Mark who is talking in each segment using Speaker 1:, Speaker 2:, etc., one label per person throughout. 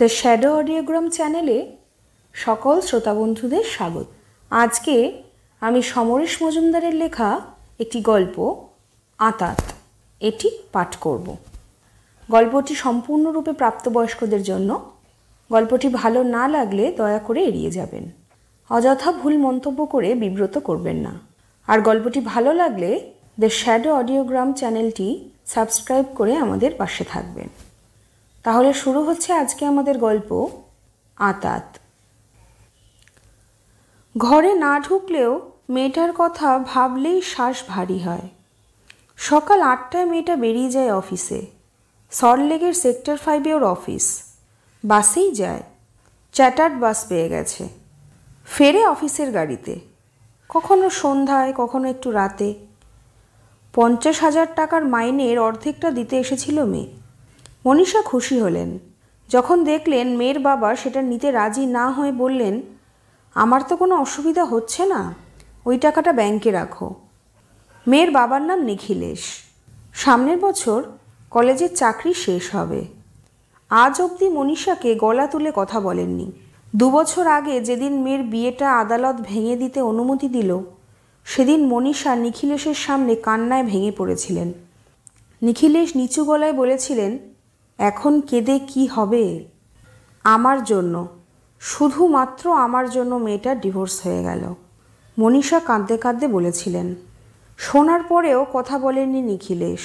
Speaker 1: the shadow অডিওগ্রাম চ্যানেলে সকল শ্রোতা বন্ধুদের স্বাগত আজকে আমি সমরেশ মজুমদারের লেখা একটি গল্প আতাত এটি পাঠ করব গল্পটি সম্পূর্ণরূপে প্রাপ্তবয়স্কদের জন্য গল্পটি ভালো না লাগলে দয়া করে এড়িয়ে যাবেন অযথা ভুল মন্তব্য করে বিব্রত করবেন না আর গল্পটি ভালো লাগলে দ্য শ্যাডো অডিওগ্রাম চ্যানেলটি সাবস্ক্রাইব করে আমাদের পাশে থাকবেন তাহলে শুরু হচ্ছে আজকে আমাদের গল্প আতাত ঘরে না ঢুকলেও মেয়েটার কথা ভাবলেই শ্বাস ভারী হয় সকাল আটটায় মেয়েটা বেরিয়ে যায় অফিসে সল্টলেকের সেক্টর ফাইভে ওর অফিস বাসেই যায় চ্যাটার্ড বাস পেয়ে গেছে ফেরে অফিসের গাড়িতে কখনো সন্ধ্যায় কখনো একটু রাতে পঞ্চাশ হাজার টাকার মাইনের অর্ধেকটা দিতে এসেছিল মেয়ে মনীষা খুশি হলেন যখন দেখলেন মেয়ের বাবা সেটা নিতে রাজি না হয়ে বললেন আমার তো কোনো অসুবিধা হচ্ছে না ওই টাকাটা ব্যাংকে রাখো মেয়ের বাবার নাম নিখিলেশ সামনের বছর কলেজের চাকরি শেষ হবে আজ অবধি মনীষাকে গলা তুলে কথা বলেননি দু বছর আগে যেদিন মেয়ের বিয়েটা আদালত ভেঙে দিতে অনুমতি দিল সেদিন মনীষা নিখিলেশের সামনে কান্নায় ভেঙে পড়েছিলেন নিখিলেশ নিচু গলায় বলেছিলেন এখন কেঁদে কি হবে আমার জন্য শুধুমাত্র আমার জন্য মেয়েটা ডিভোর্স হয়ে গেল মনীষা কাঁদতে কাঁদতে বলেছিলেন শোনার পরেও কথা বলেননি নিখিলেশ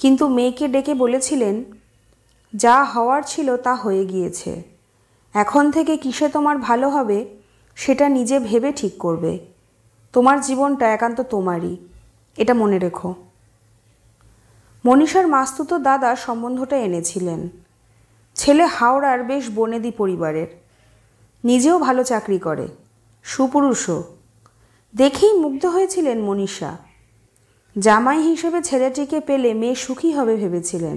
Speaker 1: কিন্তু মেয়েকে ডেকে বলেছিলেন যা হওয়ার ছিল তা হয়ে গিয়েছে এখন থেকে কিসে তোমার ভালো হবে সেটা নিজে ভেবে ঠিক করবে তোমার জীবনটা একান্ত তোমারই এটা মনে রেখো মনীষার মাস্তুত দাদা সম্বন্ধটা এনেছিলেন ছেলে হাওড়ার বেশ বনেদি পরিবারের নিজেও ভালো চাকরি করে সুপুরুষও দেখেই মুগ্ধ হয়েছিলেন মনীষা জামাই হিসেবে ছেলেটিকে পেলে মেয়ে সুখী হবে ভেবেছিলেন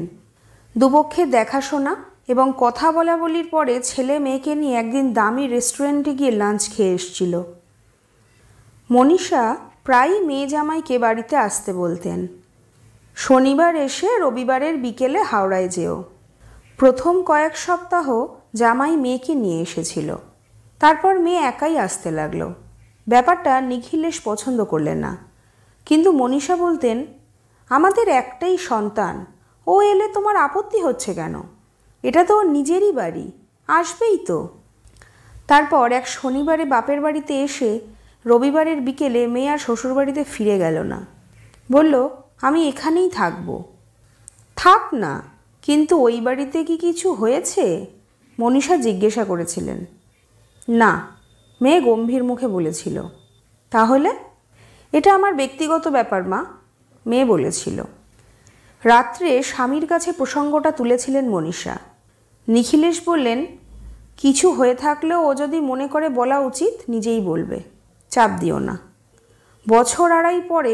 Speaker 1: দুপক্ষে দেখাশোনা এবং কথা বলা বলির পরে ছেলে মেয়েকে নিয়ে একদিন দামি রেস্টুরেন্টে গিয়ে লাঞ্চ খেয়ে এসছিল মনীষা প্রায়ই মেয়ে জামাইকে বাড়িতে আসতে বলতেন শনিবার এসে রবিবারের বিকেলে হাওড়ায় যেও প্রথম কয়েক সপ্তাহ জামাই মেয়েকে নিয়ে এসেছিল তারপর মেয়ে একাই আসতে লাগলো ব্যাপারটা নিখিলেশ পছন্দ করলেন না কিন্তু মনীষা বলতেন আমাদের একটাই সন্তান ও এলে তোমার আপত্তি হচ্ছে কেন এটা তো নিজেরই বাড়ি আসবেই তো তারপর এক শনিবারে বাপের বাড়িতে এসে রবিবারের বিকেলে মেয়ে আর শ্বশুরবাড়িতে ফিরে গেল না বলল আমি এখানেই থাকব থাক না কিন্তু ওই বাড়িতে কি কিছু হয়েছে মনীষা জিজ্ঞাসা করেছিলেন না মেয়ে গম্ভীর মুখে বলেছিল তাহলে এটা আমার ব্যক্তিগত ব্যাপার মা মেয়ে বলেছিল রাত্রে স্বামীর কাছে প্রসঙ্গটা তুলেছিলেন মনীষা নিখিলেশ বললেন কিছু হয়ে থাকলেও ও যদি মনে করে বলা উচিত নিজেই বলবে চাপ দিও না বছর আড়াই পরে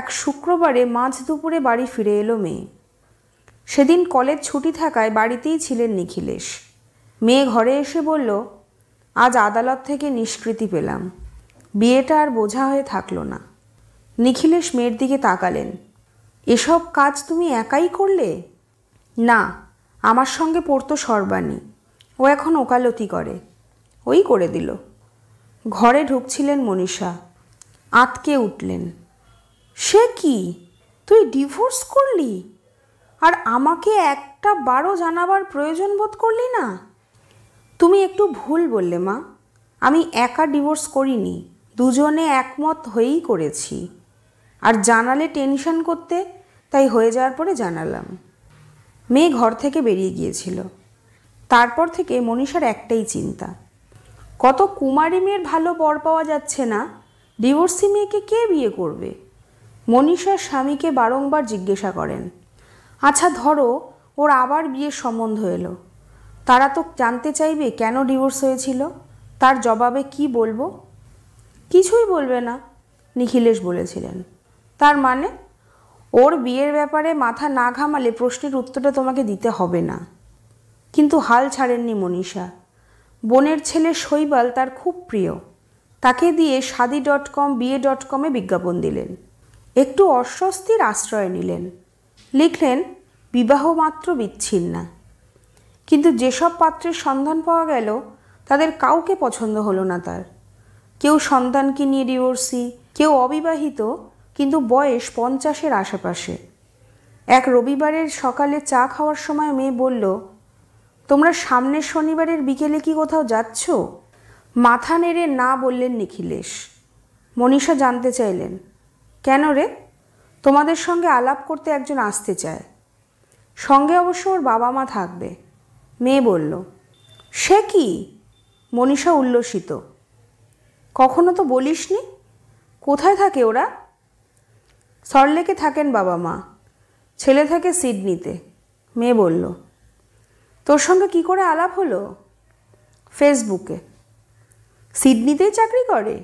Speaker 1: এক শুক্রবারে মাঝ দুপুরে বাড়ি ফিরে এলো মেয়ে সেদিন কলেজ ছুটি থাকায় বাড়িতেই ছিলেন নিখিলেশ মেয়ে ঘরে এসে বলল আজ আদালত থেকে নিষ্কৃতি পেলাম বিয়েটা আর বোঝা হয়ে থাকলো না নিখিলেশ মেয়ের দিকে তাকালেন এসব কাজ তুমি একাই করলে না আমার সঙ্গে পড়তো সর্বাণী ও এখন ওকালতি করে ওই করে দিল ঘরে ঢুকছিলেন মনীষা আতকে উঠলেন সে কি তুই ডিভোর্স করলি আর আমাকে একটা বারও জানাবার প্রয়োজন বোধ করলি না তুমি একটু ভুল বললে মা আমি একা ডিভোর্স করিনি দুজনে একমত হয়েই করেছি আর জানালে টেনশন করতে তাই হয়ে যাওয়ার পরে জানালাম মেয়ে ঘর থেকে বেরিয়ে গিয়েছিল তারপর থেকে মনীষার একটাই চিন্তা কত কুমারী মেয়ের ভালো পর পাওয়া যাচ্ছে না ডিভোর্সি মেয়েকে কে বিয়ে করবে মনীষার স্বামীকে বারংবার জিজ্ঞাসা করেন আচ্ছা ধরো ওর আবার বিয়ের সম্বন্ধ এলো তারা তো জানতে চাইবে কেন ডিভোর্স হয়েছিল তার জবাবে কি বলবো কিছুই বলবে না নিখিলেশ বলেছিলেন তার মানে ওর বিয়ের ব্যাপারে মাথা না ঘামালে প্রশ্নের উত্তরটা তোমাকে দিতে হবে না কিন্তু হাল ছাড়েননি মনীষা বোনের ছেলে শৈবাল তার খুব প্রিয় তাকে দিয়ে সাদি ডট কম বিএ ডট কমে বিজ্ঞাপন দিলেন একটু অস্বস্তির আশ্রয় নিলেন লিখলেন বিবাহ মাত্র বিচ্ছিন্ন কিন্তু যেসব পাত্রের সন্ধান পাওয়া গেল তাদের কাউকে পছন্দ হলো না তার কেউ সন্তানকে নিয়ে ডিভোর্সি কেউ অবিবাহিত কিন্তু বয়স পঞ্চাশের আশেপাশে এক রবিবারের সকালে চা খাওয়ার সময় মেয়ে বলল তোমরা সামনের শনিবারের বিকেলে কি কোথাও যাচ্ছ মাথা নেড়ে না বললেন নিখিলেশ মনীষা জানতে চাইলেন কেন রে তোমাদের সঙ্গে আলাপ করতে একজন আসতে চায় সঙ্গে অবশ্য ওর বাবা মা থাকবে মেয়ে বলল সে কি মনীষা উল্লসিত কখনো তো বলিসনি কোথায় থাকে ওরা সরলেকে থাকেন বাবা মা ছেলে থাকে সিডনিতে মেয়ে বলল তোর সঙ্গে কি করে আলাপ হলো ফেসবুকে সিডনিতেই চাকরি করে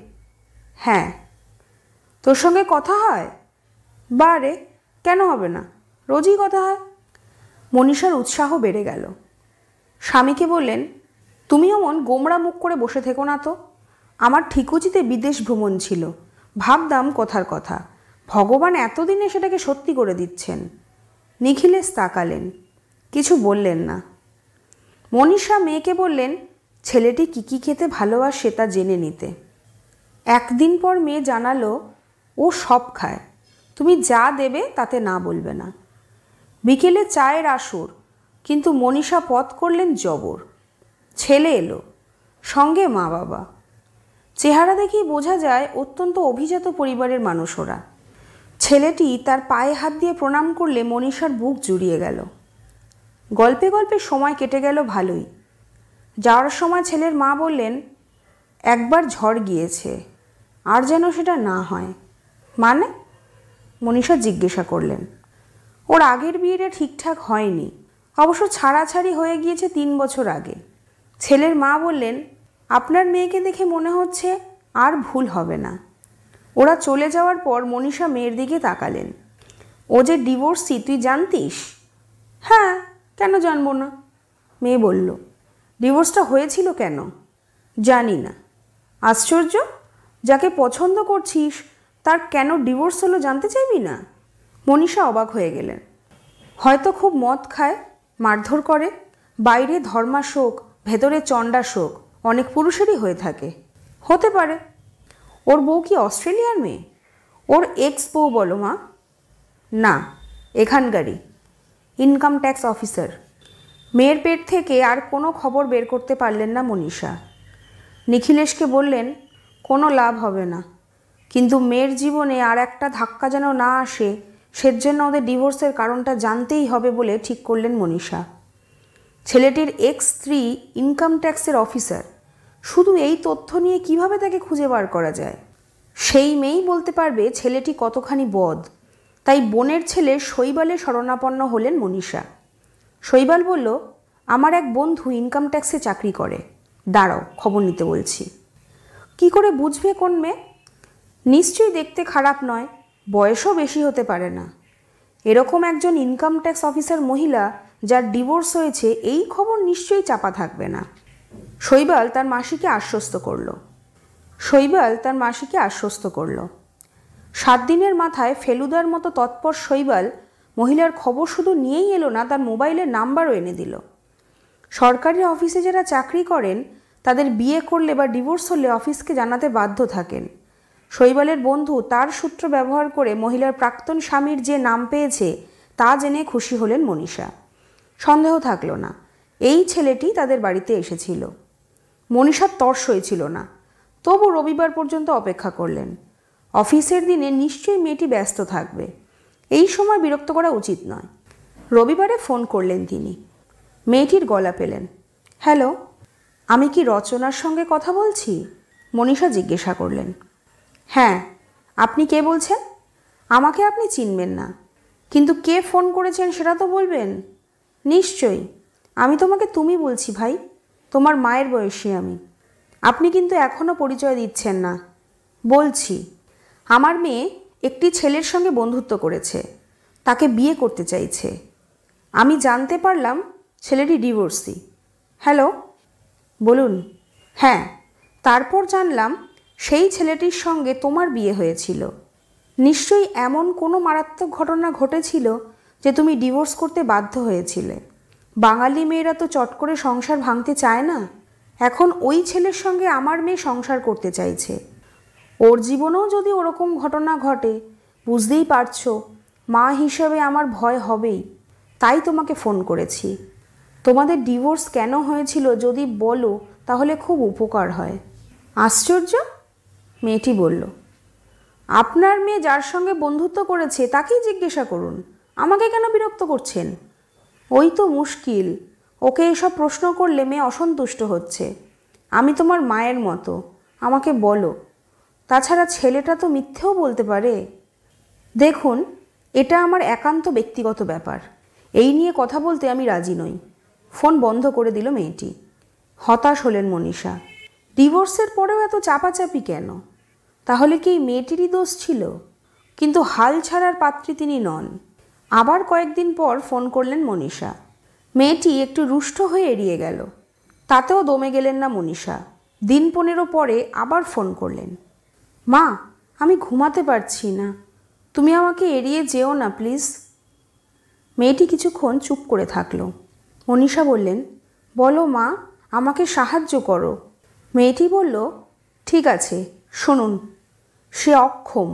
Speaker 1: হ্যাঁ তোর সঙ্গে কথা হয় বারে কেন হবে না রোজই কথা হয় মনীষার উৎসাহ বেড়ে গেল স্বামীকে বললেন তুমি অমন গোমরা মুখ করে বসে থেকো না তো আমার ঠিকুচিতে বিদেশ ভ্রমণ ছিল ভাবতাম কথার কথা ভগবান এতদিনে সেটাকে সত্যি করে দিচ্ছেন নিখিলেশ তাকালেন কিছু বললেন না মনীষা মেয়েকে বললেন ছেলেটি কী কী খেতে ভালোবাসে তা জেনে নিতে একদিন পর মেয়ে জানালো ও সব খায় তুমি যা দেবে তাতে না বলবে না বিকেলে চায়ের আসর কিন্তু মনীষা পথ করলেন জবর ছেলে এলো সঙ্গে মা বাবা চেহারা দেখেই বোঝা যায় অত্যন্ত অভিজাত পরিবারের মানুষ ওরা ছেলেটি তার পায়ে হাত দিয়ে প্রণাম করলে মনীষার বুক জুড়িয়ে গেল গল্পে গল্পে সময় কেটে গেল ভালোই যাওয়ার সময় ছেলের মা বললেন একবার ঝড় গিয়েছে আর যেন সেটা না হয় মানে মনীষা জিজ্ঞাসা করলেন ওর আগের বিয়েটা ঠিকঠাক হয়নি অবশ্য ছাড়াছাড়ি হয়ে গিয়েছে তিন বছর আগে ছেলের মা বললেন আপনার মেয়েকে দেখে মনে হচ্ছে আর ভুল হবে না ওরা চলে যাওয়ার পর মনীষা মেয়ের দিকে তাকালেন ও যে ডিভোর্সি তুই জানতিস হ্যাঁ কেন জানবো না মেয়ে বলল ডিভোর্সটা হয়েছিল কেন জানি না আশ্চর্য যাকে পছন্দ করছিস তার কেন ডিভোর্স হলো জানতে চাইবি না মনীষা অবাক হয়ে গেলেন হয়তো খুব মদ খায় মারধর করে বাইরে ধর্মাশোক ভেতরে শোক অনেক পুরুষেরই হয়ে থাকে হতে পারে ওর বউ কি অস্ট্রেলিয়ার মেয়ে ওর এক্স বউ বলো মা না এখানকারই ইনকাম ট্যাক্স অফিসার মেয়ের পেট থেকে আর কোনো খবর বের করতে পারলেন না মনীষা নিখিলেশকে বললেন কোনো লাভ হবে না কিন্তু মেয়ের জীবনে আর একটা ধাক্কা যেন না আসে সের জন্য ওদের ডিভোর্সের কারণটা জানতেই হবে বলে ঠিক করলেন মনীষা ছেলেটির এক্স স্ত্রী ইনকাম ট্যাক্সের অফিসার শুধু এই তথ্য নিয়ে কিভাবে তাকে খুঁজে বার করা যায় সেই মেয়েই বলতে পারবে ছেলেটি কতখানি বদ তাই বোনের ছেলে শৈবালে শরণাপন্ন হলেন মনীষা শৈবাল বলল আমার এক বন্ধু ইনকাম ট্যাক্সে চাকরি করে দাঁড়াও খবর নিতে বলছি কি করে বুঝবে কোন মেয়ে নিশ্চয়ই দেখতে খারাপ নয় বয়সও বেশি হতে পারে না এরকম একজন ইনকাম ট্যাক্স অফিসার মহিলা যার ডিভোর্স হয়েছে এই খবর নিশ্চয়ই চাপা থাকবে না শৈবাল তার মাসিকে আশ্বস্ত করল শৈবাল তার মাসিকে আশ্বস্ত করল সাত দিনের মাথায় ফেলুদার মতো তৎপর শৈবাল মহিলার খবর শুধু নিয়েই এলো না তার মোবাইলের নাম্বারও এনে দিল সরকারি অফিসে যারা চাকরি করেন তাদের বিয়ে করলে বা ডিভোর্স হলে অফিসকে জানাতে বাধ্য থাকেন শৈবালের বন্ধু তার সূত্র ব্যবহার করে মহিলার প্রাক্তন স্বামীর যে নাম পেয়েছে তা জেনে খুশি হলেন মনীষা সন্দেহ থাকল না এই ছেলেটি তাদের বাড়িতে এসেছিল মনীষার তর্স হয়েছিল না তবু রবিবার পর্যন্ত অপেক্ষা করলেন অফিসের দিনে নিশ্চয়ই মেয়েটি ব্যস্ত থাকবে এই সময় বিরক্ত করা উচিত নয় রবিবারে ফোন করলেন তিনি মেয়েটির গলা পেলেন হ্যালো আমি কি রচনার সঙ্গে কথা বলছি মনীষা জিজ্ঞাসা করলেন হ্যাঁ আপনি কে বলছেন আমাকে আপনি চিনবেন না কিন্তু কে ফোন করেছেন সেটা তো বলবেন নিশ্চয়ই আমি তোমাকে তুমি বলছি ভাই তোমার মায়ের বয়সী আমি আপনি কিন্তু এখনও পরিচয় দিচ্ছেন না বলছি আমার মেয়ে একটি ছেলের সঙ্গে বন্ধুত্ব করেছে তাকে বিয়ে করতে চাইছে আমি জানতে পারলাম ছেলেটি ডিভোর্সি হ্যালো বলুন হ্যাঁ তারপর জানলাম সেই ছেলেটির সঙ্গে তোমার বিয়ে হয়েছিল নিশ্চয়ই এমন কোনো মারাত্মক ঘটনা ঘটেছিল যে তুমি ডিভোর্স করতে বাধ্য হয়েছিলে বাঙালি মেয়েরা তো চট করে সংসার ভাঙতে চায় না এখন ওই ছেলের সঙ্গে আমার মেয়ে সংসার করতে চাইছে ওর জীবনেও যদি ওরকম ঘটনা ঘটে বুঝতেই পারছো মা হিসাবে আমার ভয় হবেই তাই তোমাকে ফোন করেছি তোমাদের ডিভোর্স কেন হয়েছিল যদি বলো তাহলে খুব উপকার হয় আশ্চর্য মেয়েটি বলল আপনার মেয়ে যার সঙ্গে বন্ধুত্ব করেছে তাকেই জিজ্ঞাসা করুন আমাকে কেন বিরক্ত করছেন ওই তো মুশকিল ওকে এসব প্রশ্ন করলে মেয়ে অসন্তুষ্ট হচ্ছে আমি তোমার মায়ের মতো আমাকে বলো তাছাড়া ছেলেটা তো মিথ্যেও বলতে পারে দেখুন এটা আমার একান্ত ব্যক্তিগত ব্যাপার এই নিয়ে কথা বলতে আমি রাজি নই ফোন বন্ধ করে দিল মেয়েটি হতাশ হলেন মনীষা ডিভোর্সের পরেও এত চাপাচাপি কেন তাহলে কি মেয়েটিরই দোষ ছিল কিন্তু হাল ছাড়ার পাত্রী তিনি নন আবার কয়েকদিন পর ফোন করলেন মনীষা মেয়েটি একটু রুষ্ট হয়ে এড়িয়ে গেল তাতেও দমে গেলেন না মনীষা দিন পনেরো পরে আবার ফোন করলেন মা আমি ঘুমাতে পারছি না তুমি আমাকে এড়িয়ে যেও না প্লিজ মেয়েটি কিছুক্ষণ চুপ করে থাকলো মনীষা বললেন বলো মা আমাকে সাহায্য করো মেয়েটি বলল ঠিক আছে শুনুন সে অক্ষম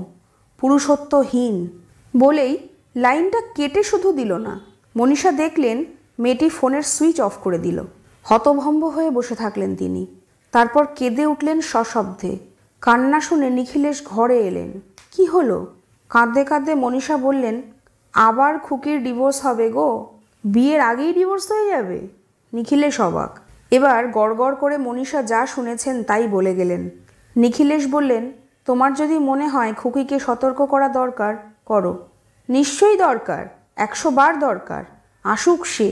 Speaker 1: পুরুষত্বহীন বলেই লাইনটা কেটে শুধু দিল না মনীষা দেখলেন মেয়েটি ফোনের সুইচ অফ করে দিল হতভম্ব হয়ে বসে থাকলেন তিনি তারপর কেঁদে উঠলেন সশব্দে কান্না শুনে নিখিলেশ ঘরে এলেন কি হলো কাঁদতে কাঁদতে মনীষা বললেন আবার খুকির ডিভোর্স হবে গো বিয়ের আগেই ডিভোর্স হয়ে যাবে নিখিলেশ অবাক এবার গড়গড় করে মনীষা যা শুনেছেন তাই বলে গেলেন নিখিলেশ বললেন তোমার যদি মনে হয় খুকিকে সতর্ক করা দরকার করো নিশ্চয়ই দরকার একশো বার দরকার আসুক সে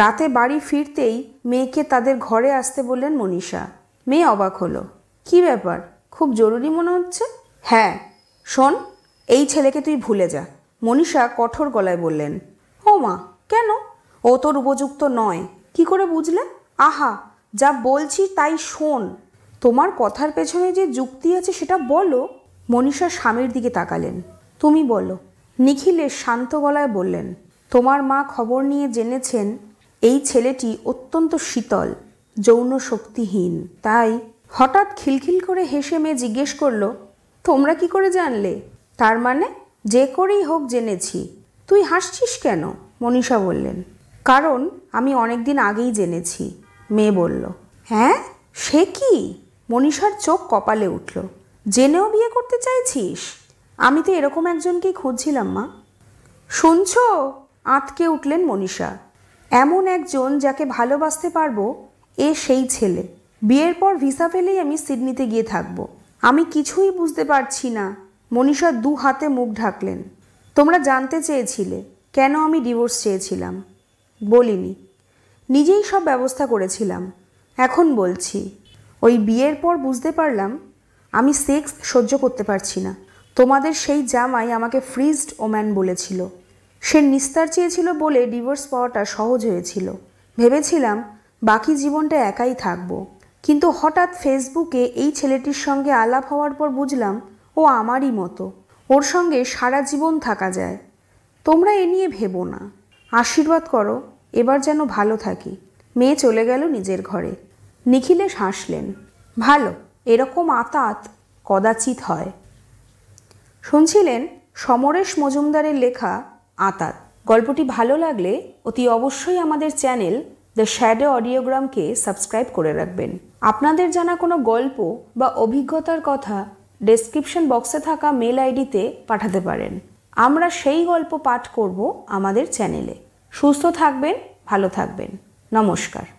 Speaker 1: রাতে বাড়ি ফিরতেই মেয়েকে তাদের ঘরে আসতে বললেন মনীষা মেয়ে অবাক হলো কি ব্যাপার খুব জরুরি মনে হচ্ছে হ্যাঁ শোন এই ছেলেকে তুই ভুলে যা মনীষা কঠোর গলায় বললেন ও মা কেন ও তোর উপযুক্ত নয় কি করে বুঝলে আহা যা বলছি তাই শোন তোমার কথার পেছনে যে যুক্তি আছে সেটা বলো মনীষা স্বামীর দিকে তাকালেন তুমি বলো নিখিলের শান্ত গলায় বললেন তোমার মা খবর নিয়ে জেনেছেন এই ছেলেটি অত্যন্ত শীতল যৌন শক্তিহীন তাই হঠাৎ খিলখিল করে হেসে মেয়ে জিজ্ঞেস করলো তোমরা কি করে জানলে তার মানে যে করেই হোক জেনেছি তুই হাসছিস কেন মনীষা বললেন কারণ আমি অনেক দিন আগেই জেনেছি মেয়ে বলল হ্যাঁ সে কি মনীষার চোখ কপালে উঠল জেনেও বিয়ে করতে চাইছিস আমি তো এরকম একজনকেই খুঁজছিলাম মা শুনছ আঁতকে উঠলেন মনীষা এমন একজন যাকে ভালোবাসতে পারবো এ সেই ছেলে বিয়ের পর ভিসা পেলেই আমি সিডনিতে গিয়ে থাকব আমি কিছুই বুঝতে পারছি না মনীষা দু হাতে মুখ ঢাকলেন তোমরা জানতে চেয়েছিলে কেন আমি ডিভোর্স চেয়েছিলাম বলিনি নিজেই সব ব্যবস্থা করেছিলাম এখন বলছি ওই বিয়ের পর বুঝতে পারলাম আমি সেক্স সহ্য করতে পারছি না তোমাদের সেই জামাই আমাকে ফ্রিজড ওম্যান বলেছিল সে নিস্তার চেয়েছিল বলে ডিভোর্স পাওয়াটা সহজ হয়েছিল ভেবেছিলাম বাকি জীবনটা একাই থাকবো কিন্তু হঠাৎ ফেসবুকে এই ছেলেটির সঙ্গে আলাপ হওয়ার পর বুঝলাম ও আমারই মতো ওর সঙ্গে সারা জীবন থাকা যায় তোমরা এ নিয়ে ভেবো না আশীর্বাদ করো এবার যেন ভালো থাকি মেয়ে চলে গেল নিজের ঘরে নিখিলেশ হাসলেন ভালো এরকম আতাত কদাচিৎ হয় শুনছিলেন সমরেশ মজুমদারের লেখা আতাত গল্পটি ভালো লাগলে অতি অবশ্যই আমাদের চ্যানেল দ্য শ্যাডো অডিওগ্রামকে সাবস্ক্রাইব করে রাখবেন আপনাদের জানা কোনো গল্প বা অভিজ্ঞতার কথা ডেসক্রিপশন বক্সে থাকা মেল আইডিতে পাঠাতে পারেন আমরা সেই গল্প পাঠ করব আমাদের চ্যানেলে সুস্থ থাকবেন ভালো থাকবেন নমস্কার